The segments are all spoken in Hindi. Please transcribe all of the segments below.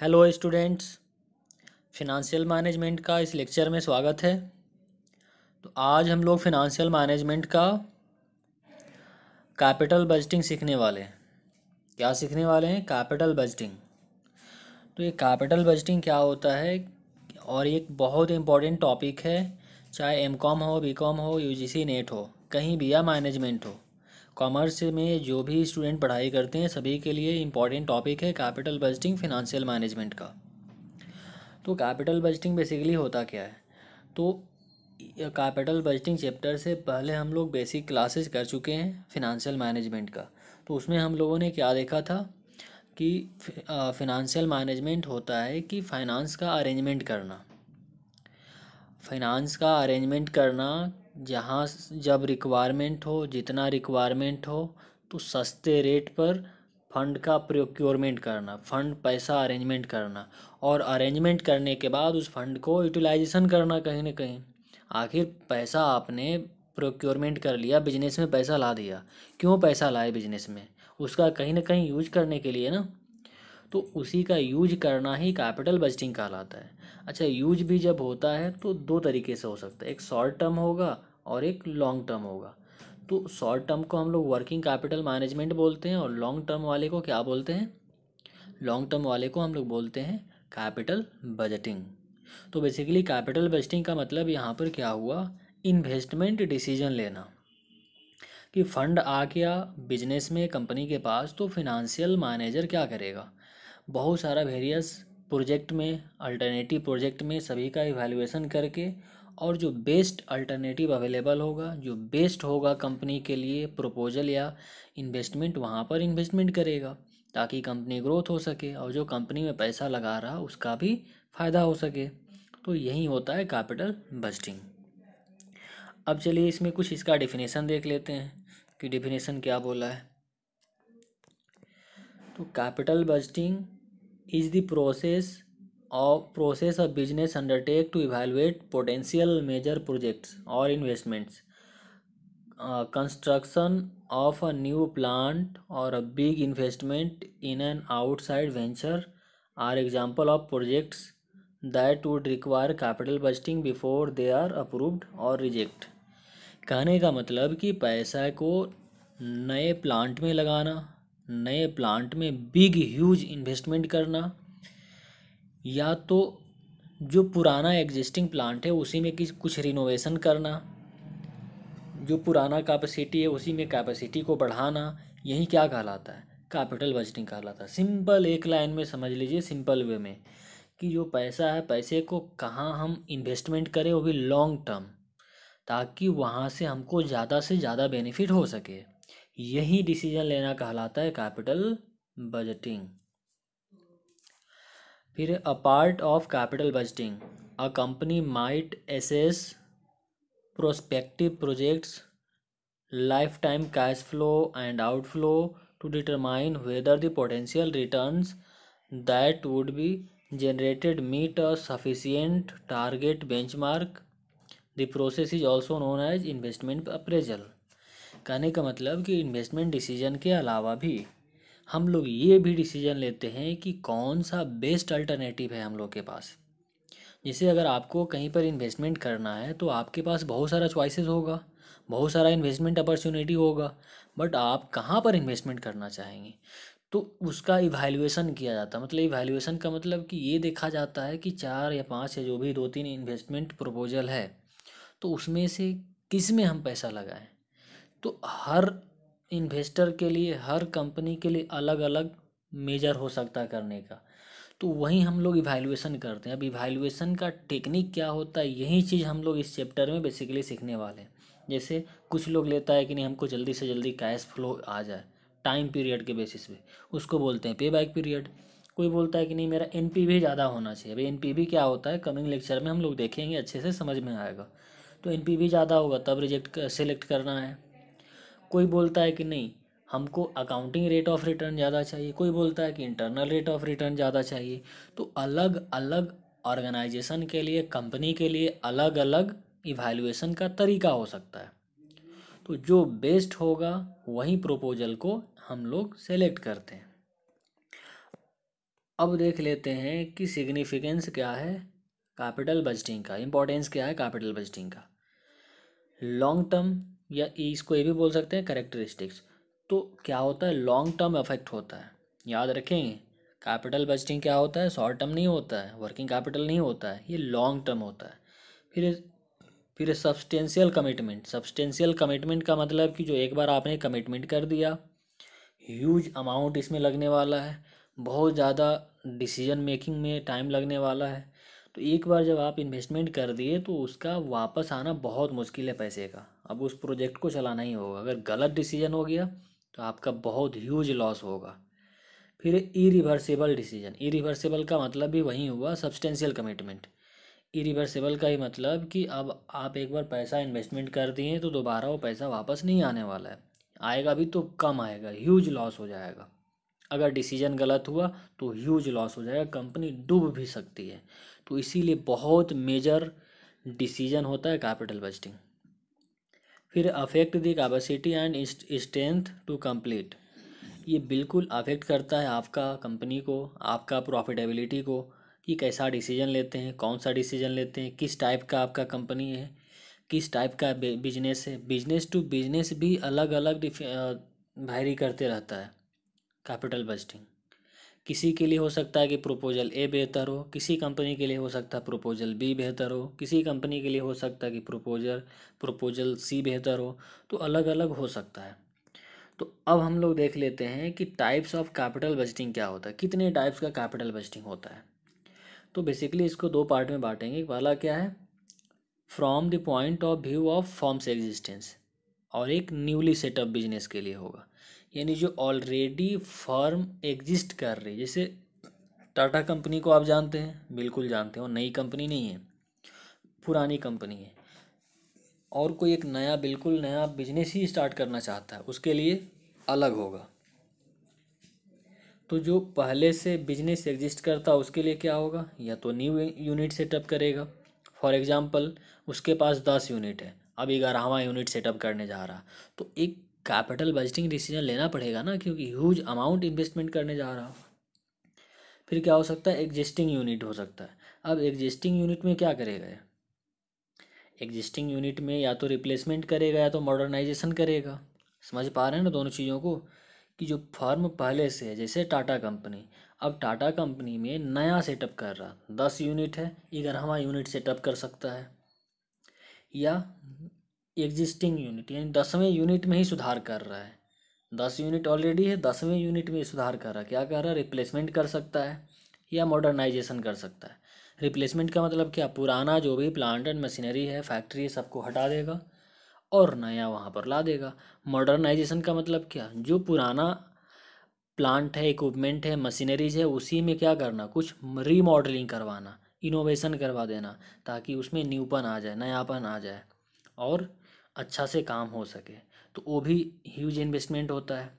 हेलो स्टूडेंट्स फिनंशियल मैनेजमेंट का इस लेक्चर में स्वागत है तो आज हम लोग फिनंशियल मैनेजमेंट का कैपिटल बजटिंग सीखने वाले हैं क्या सीखने वाले हैं कैपिटल बजटिंग तो ये कैपिटल बजटिंग क्या होता है और एक बहुत इम्पॉर्टेंट टॉपिक है चाहे एम कॉम हो बी कॉम हो यू जी सी नेट हो कहीं भी या मैनेजमेंट हो कॉमर्स में जो भी स्टूडेंट पढ़ाई करते हैं सभी के लिए इम्पॉर्टेंट टॉपिक है कैपिटल बजटिंग फिनंशियल मैनेजमेंट का तो कैपिटल बजटिंग बेसिकली होता क्या है तो कैपिटल बजटिंग चैप्टर से पहले हम लोग बेसिक क्लासेस कर चुके हैं फिनंशियल मैनेजमेंट का तो उसमें हम लोगों ने क्या देखा था कि फिनंशियल मैनेजमेंट होता है कि फाइनेंस का अरेंजमेंट करना फाइनेंस का अरेंजमेंट करना जहाँ जब रिक्वायरमेंट हो जितना रिक्वायरमेंट हो तो सस्ते रेट पर फंड का प्रोक्योरमेंट करना फंड पैसा अरेंजमेंट करना और अरेंजमेंट करने के बाद उस फंड को यूटिलाइजेशन करना कहीं ना कहीं आखिर पैसा आपने प्रोक्योरमेंट कर लिया बिजनेस में पैसा ला दिया क्यों पैसा लाए बिजनेस में उसका कहीं ना कहीं यूज करने के लिए ना तो उसी का यूज करना ही कैपिटल बजटिंग कहलाता है अच्छा यूज भी जब होता है तो दो तरीके से हो सकता है एक शॉर्ट टर्म होगा और एक लॉन्ग टर्म होगा तो शॉर्ट टर्म को हम लोग वर्किंग कैपिटल मैनेजमेंट बोलते हैं और लॉन्ग टर्म वाले को क्या बोलते हैं लॉन्ग टर्म वाले को हम लोग बोलते हैं कैपिटल बजटिंग तो बेसिकली कैपिटल बजटिंग का मतलब यहाँ पर क्या हुआ इन्वेस्टमेंट डिसीजन लेना कि फंड आ गया बिजनेस में कंपनी के पास तो फिनंशियल मैनेजर क्या करेगा बहुत सारा वेरियस प्रोजेक्ट में अल्टरनेटिव प्रोजेक्ट में सभी का इवेल्युएसन करके और जो बेस्ट अल्टरनेटिव अवेलेबल होगा जो बेस्ट होगा कंपनी के लिए प्रपोजल या इन्वेस्टमेंट वहाँ पर इन्वेस्टमेंट करेगा ताकि कंपनी ग्रोथ हो सके और जो कंपनी में पैसा लगा रहा उसका भी फ़ायदा हो सके तो यही होता है कैपिटल बस्टिंग अब चलिए इसमें कुछ इसका डिफिनेशन देख लेते हैं कि डिफिनेशन क्या बोला है तो capital budgeting is the process of process of business undertake to evaluate potential major projects और investments construction of a new plant और a big investment in an outside venture are example of projects that would require capital budgeting before they are approved और रिजेक्ट कहने का मतलब कि पैसा को नए प्लांट में लगाना नए प्लांट में बिग ह्यूज इन्वेस्टमेंट करना या तो जो पुराना एग्जिस्टिंग प्लांट है उसी में कुछ रिनोवेशन करना जो पुराना कैपेसिटी है उसी में कैपेसिटी को बढ़ाना यही क्या कहलाता है कैपिटल बजटिंग कहलाता है सिंपल एक लाइन में समझ लीजिए सिंपल वे में कि जो पैसा है पैसे को कहाँ हम इन्वेस्टमेंट करें वो भी लॉन्ग टर्म ताकि वहाँ से हमको ज़्यादा से ज़्यादा बेनिफिट हो सके यही डिसीजन लेना कहलाता है कैपिटल बजटिंग फिर a part of capital budgeting a company might assess prospective projects lifetime cash flow and outflow to determine whether the potential return that would be generated meet a sufficient target benchmark the process is also known as investment appraisal कहने का मतलब कि इन्वेस्टमेंट डिसीजन के अलावा भी हम लोग ये भी डिसीजन लेते हैं कि कौन सा बेस्ट अल्टरनेटिव है हम लोग के पास जैसे अगर आपको कहीं पर इन्वेस्टमेंट करना है तो आपके पास बहुत सारा चॉइसेस होगा बहुत सारा इन्वेस्टमेंट अपॉर्चुनिटी होगा बट आप कहाँ पर इन्वेस्टमेंट करना चाहेंगे तो उसका इवैल्यूएशन किया जाता है मतलब इवैल्यूएशन का मतलब कि ये देखा जाता है कि चार या पाँच या जो भी दो तीन इन्वेस्टमेंट प्रपोजल है तो उसमें से किस में हम पैसा लगाएं तो हर इन्वेस्टर के लिए हर कंपनी के लिए अलग अलग मेजर हो सकता है करने का तो वहीं हम लोग इवैल्यूएशन करते हैं अब इवैल्यूएशन का टेक्निक क्या होता है यही चीज़ हम लोग इस चैप्टर में बेसिकली सीखने वाले हैं जैसे कुछ लोग लेता है कि नहीं हमको जल्दी से जल्दी कैश फ्लो आ जाए टाइम पीरियड के बेसिस पे उसको बोलते हैं पे बैक पीरियड कोई बोलता है कि नहीं मेरा एन पी भी ज़्यादा होना चाहिए अभी एन पी भी क्या होता है कमिंग लेक्चर में हम लोग देखेंगे अच्छे से समझ में आएगा तो एन पी भी ज़्यादा होगा तब रिजेक्ट सेलेक्ट करना है कोई बोलता है कि नहीं हमको अकाउंटिंग रेट ऑफ रिटर्न ज़्यादा चाहिए कोई बोलता है कि इंटरनल रेट ऑफ रिटर्न ज़्यादा चाहिए तो अलग अलग ऑर्गेनाइजेशन के लिए कंपनी के लिए अलग अलग इवैल्यूएशन का तरीका हो सकता है तो जो बेस्ट होगा वही प्रोपोजल को हम लोग सेलेक्ट करते हैं अब देख लेते हैं कि सिग्निफिकेंस क्या है कैपिटल बजटिंग का इम्पोर्टेंस क्या है कैपिटल बजटिंग का लॉन्ग टर्म या इसको ये भी बोल सकते हैं करेक्टरिस्टिक्स तो क्या होता है लॉन्ग टर्म इफेक्ट होता है याद रखें कैपिटल बजटिंग क्या होता है शॉर्ट टर्म नहीं होता है वर्किंग कैपिटल नहीं होता है ये लॉन्ग टर्म होता है फिर फिर सब्सटेंशियल कमिटमेंट सब्सटेंशियल कमिटमेंट का मतलब कि जो एक बार आपने कमिटमेंट कर दिया ह्यूज अमाउंट इसमें लगने वाला है बहुत ज़्यादा डिसीजन मेकिंग में टाइम लगने वाला है तो एक बार जब आप इन्वेस्टमेंट कर दिए तो उसका वापस आना बहुत मुश्किल है पैसे का अब उस प्रोजेक्ट को चलाना ही होगा अगर गलत डिसीजन हो गया तो आपका बहुत ह्यूज लॉस होगा फिर इरिवर्सिबल डिसीजन इरिवर्सिबल का मतलब भी वही हुआ सब्सटेंशियल कमिटमेंट इरिवर्सिबल का ही मतलब कि अब आप एक बार पैसा इन्वेस्टमेंट कर दिए तो दोबारा वो पैसा वापस नहीं आने वाला है आएगा भी तो कम आएगा ह्यूज लॉस हो जाएगा अगर डिसीजन गलत हुआ तो ह्यूज लॉस हो जाएगा कंपनी डूब भी सकती है तो इसीलिए बहुत मेजर डिसीजन होता है कैपिटल बजटिंग फिर affect the capacity and strength to complete ये बिल्कुल अफेक्ट करता है आपका कंपनी को आपका प्रॉफिटेबिलिटी को कि कैसा डिसीजन लेते हैं कौन सा डिसीजन लेते हैं किस टाइप का आपका कंपनी है किस टाइप का बिजनेस है बिजनेस टू बिजनेस भी अलग अलग डिफ करते रहता है कैपिटल बजटिंग किसी के लिए हो सकता है कि प्रपोजल ए बेहतर हो किसी कंपनी के लिए हो सकता है प्रपोजल बी बेहतर हो किसी कंपनी के लिए हो सकता है कि प्रपोजल प्रपोजल सी बेहतर हो तो अलग अलग हो सकता है तो अब हम लोग देख लेते हैं कि टाइप्स ऑफ कैपिटल बजटिंग क्या होता है कितने टाइप्स का कैपिटल बजटिंग होता है तो बेसिकली इसको दो पार्ट में बांटेंगे पहला क्या है from the point of view of forms existence और एक न्यूली सेटअप बिजनेस के लिए होगा यानी जो ऑलरेडी फर्म एग्जिस्ट कर रही है जैसे टाटा कंपनी को आप जानते हैं बिल्कुल जानते हो नई कंपनी नहीं है पुरानी कंपनी है और कोई एक नया बिल्कुल नया बिजनेस ही स्टार्ट करना चाहता है उसके लिए अलग होगा तो जो पहले से बिजनेस एग्जिस्ट करता उसके लिए क्या होगा या तो न्यू यूनिट सेटअप करेगा फॉर एग्ज़ाम्पल उसके पास दस यूनिट है अब एक ग्यारहवा यूनिट सेटअप करने जा रहा तो एक कैपिटल बजटिंग डिसीजन लेना पड़ेगा ना क्योंकि ह्यूज अमाउंट इन्वेस्टमेंट करने जा रहा फिर क्या हो सकता है एग्जिस्टिंग यूनिट हो सकता है अब एग्जिस्टिंग यूनिट में क्या करेगा एग्जिस्टिंग यूनिट में या तो रिप्लेसमेंट करेगा या तो मॉडर्नाइजेशन करेगा समझ पा रहे हैं ना दोनों चीज़ों को कि जो फर्म पहले से है जैसे टाटा कंपनी अब टाटा कंपनी में नया सेटअप कर रहा दस यूनिट है ग्यारहवा यूनिट सेटअप कर सकता है या एग्जिस्टिंग यूनिट यानी दसवें यूनिट में ही सुधार कर रहा है दस यूनिट ऑलरेडी है दसवें यूनिट में सुधार कर रहा है क्या कर रहा है रिप्लेसमेंट कर सकता है या मॉडर्नाइजेशन कर सकता है रिप्लेसमेंट का मतलब क्या पुराना जो भी प्लांट एंड मशीनरी है फैक्ट्री है सबको हटा देगा और नया वहाँ पर ला देगा मॉडर्नाइजेशन का मतलब क्या जो पुराना प्लांट है इक्विपमेंट है मशीनरीज है उसी में क्या करना कुछ रीमॉडलिंग करवाना इनोवेशन करवा देना ताकि उसमें न्यूपन आ जाए नयापन आ जाए और अच्छा से काम हो सके तो वो भी ह्यूज इन्वेस्टमेंट होता है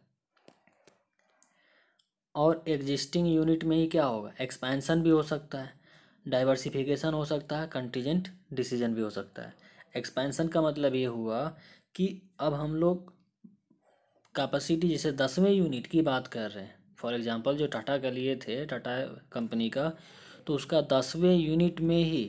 और एग्जिस्टिंग यूनिट में ही क्या होगा एक्सपेंसन भी हो सकता है डाइवर्सिफिकेशन हो सकता है कंटीजेंट डिसीजन भी हो सकता है एक्सपेंसन का मतलब ये हुआ कि अब हम लोग कैपेसिटी जैसे दसवें यूनिट की बात कर रहे हैं फॉर एग्ज़ाम्पल जो टाटा का लिए थे टाटा कंपनी का तो उसका दसवें यूनिट में ही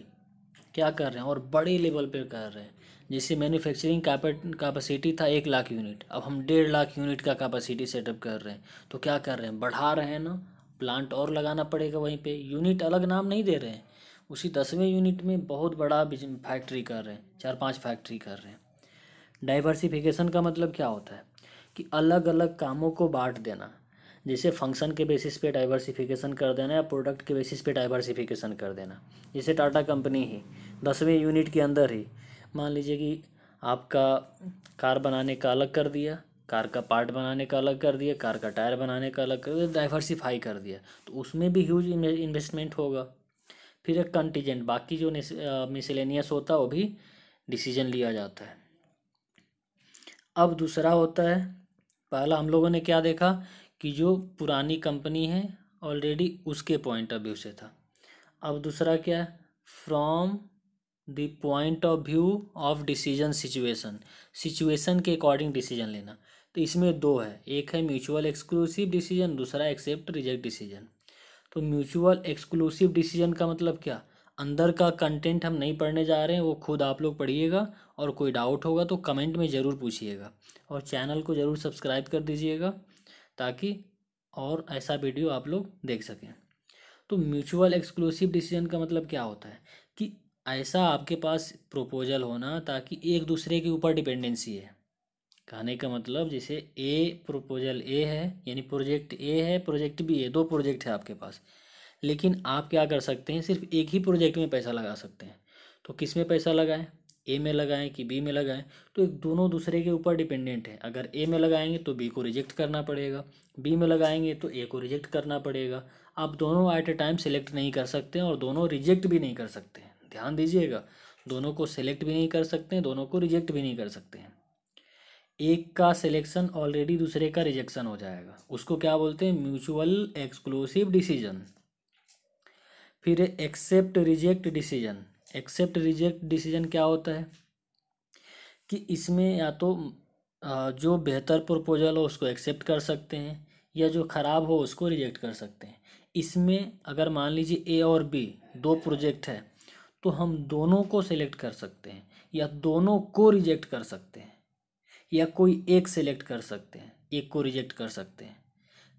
क्या कर रहे हैं और बड़े लेवल पे कर रहे हैं जैसे मैन्युफैक्चरिंग कैपेसिटी था एक लाख यूनिट अब हम डेढ़ लाख यूनिट का कैपेसिटी सेटअप कर रहे हैं तो क्या कर रहे हैं बढ़ा रहे हैं ना प्लांट और लगाना पड़ेगा वहीं पे यूनिट अलग नाम नहीं दे रहे हैं उसी दसवें यूनिट में बहुत बड़ा फैक्ट्री कर रहे हैं चार पाँच फैक्ट्री कर रहे हैं डाइवर्सिफिकेशन का मतलब क्या होता है कि अलग अलग कामों को बांट देना जैसे फंक्शन के बेसिस पे डाइवर्सिफिकेशन कर देना या प्रोडक्ट के बेसिस पे डाइवर्सिफिकेशन कर देना जैसे टाटा कंपनी ही दसवें यूनिट के अंदर ही मान लीजिए कि आपका कार बनाने का अलग कर दिया कार का पार्ट बनाने का अलग कर दिया कार का टायर बनाने का अलग कर दिया डाइवर्सिफाई कर दिया तो उसमें भी ह्यूज इन्वेस्टमेंट होगा फिर एक कंटीजेंट बाकी जो मिसलेनियस होता है वो भी डिसीजन लिया जाता है अब दूसरा होता है पहला हम लोगों ने क्या देखा कि जो पुरानी कंपनी है ऑलरेडी उसके पॉइंट ऑफ व्यू से था अब दूसरा क्या है from the point of view of decision situation situation के अकॉर्डिंग डिसीजन लेना तो इसमें दो है एक है म्यूचुअल एक्सक्लूसिव डिसीजन दूसरा एक्सेप्ट रिजेक्ट डिसीजन तो म्यूचुअल एक्सक्लूसिव डिसीजन का मतलब क्या अंदर का कंटेंट हम नहीं पढ़ने जा रहे हैं वो खुद आप लोग पढ़िएगा और कोई डाउट होगा तो कमेंट में ज़रूर पूछिएगा और चैनल को ज़रूर सब्सक्राइब कर दीजिएगा ताकि और ऐसा वीडियो आप लोग देख सकें तो म्यूचुअल एक्सक्लूसिव डिसीजन का मतलब क्या होता है कि ऐसा आपके पास प्रपोजल होना ताकि एक दूसरे के ऊपर डिपेंडेंसी है कहने का मतलब जैसे ए प्रपोजल ए है यानी प्रोजेक्ट ए है प्रोजेक्ट बी है दो प्रोजेक्ट है आपके पास लेकिन आप क्या कर सकते हैं सिर्फ एक ही प्रोजेक्ट में पैसा लगा सकते हैं तो किस में पैसा लगाएं ए में लगाएं कि बी में लगाएं तो एक दोनों दूसरे के ऊपर डिपेंडेंट है अगर ए में लगाएंगे तो बी को रिजेक्ट करना पड़ेगा बी में लगाएंगे तो ए को रिजेक्ट करना पड़ेगा आप दोनों एट ए टाइम सेलेक्ट नहीं कर सकते और दोनों रिजेक्ट भी नहीं कर सकते ध्यान दीजिएगा दोनों को सेलेक्ट भी नहीं कर सकते हैं दोनों को रिजेक्ट भी नहीं कर सकते हैं एक का सिलेक्शन ऑलरेडी दूसरे का रिजेक्शन हो जाएगा उसको क्या बोलते हैं म्यूचुअल एक्सक्लूसिव डिसीजन फिर accept reject decision accept reject decision क्या होता है कि इसमें या तो जो बेहतर प्रपोजल हो उसको एक्सेप्ट कर सकते हैं या जो ख़राब हो उसको रिजेक्ट कर सकते हैं इसमें अगर मान लीजिए ए और बी दो प्रोजेक्ट है तो हम दोनों को सिलेक्ट कर सकते हैं या दोनों को रिजेक्ट कर सकते हैं या कोई एक सेलेक्ट कर सकते हैं एक को रिजेक्ट कर सकते हैं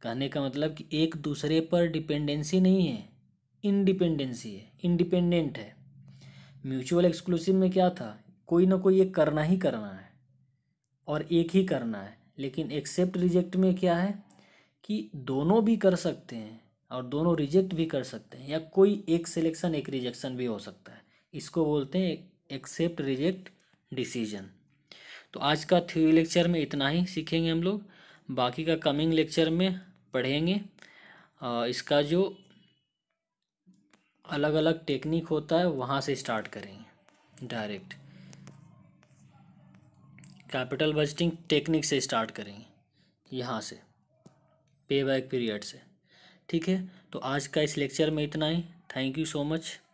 कहने का मतलब कि एक दूसरे पर डिपेंडेंसी नहीं है इनडिपेंडेंसी है इंडिपेंडेंट है म्यूचुअल एक्सक्लूसिव में क्या था कोई ना कोई एक करना ही करना है और एक ही करना है लेकिन एक्सेप्ट रिजेक्ट में क्या है कि दोनों भी कर सकते हैं और दोनों रिजेक्ट भी कर सकते हैं या कोई एक सिलेक्शन एक रिजेक्शन भी हो सकता है इसको बोलते हैं एक्सेप्ट रिजेक्ट डिसीजन तो आज का थ्योरी लेक्चर में इतना ही सीखेंगे हम लोग बाकी का कमिंग लेक्चर में पढ़ेंगे इसका जो अलग अलग टेक्निक होता है वहाँ से स्टार्ट करेंगे डायरेक्ट कैपिटल बजटिंग टेक्निक से स्टार्ट करेंगे यहाँ से पे बैक पीरियड से ठीक है तो आज का इस लेक्चर में इतना ही थैंक यू सो मच